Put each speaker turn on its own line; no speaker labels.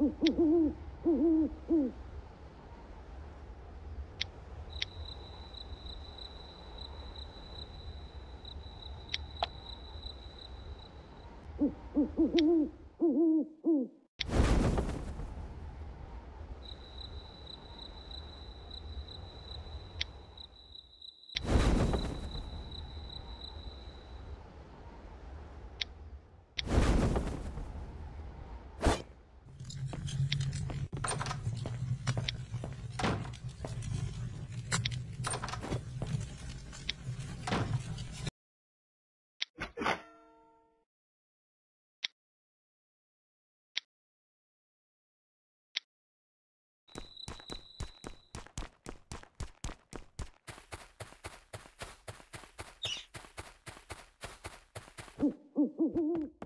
Mm-hmm. Ooh, ooh, ooh.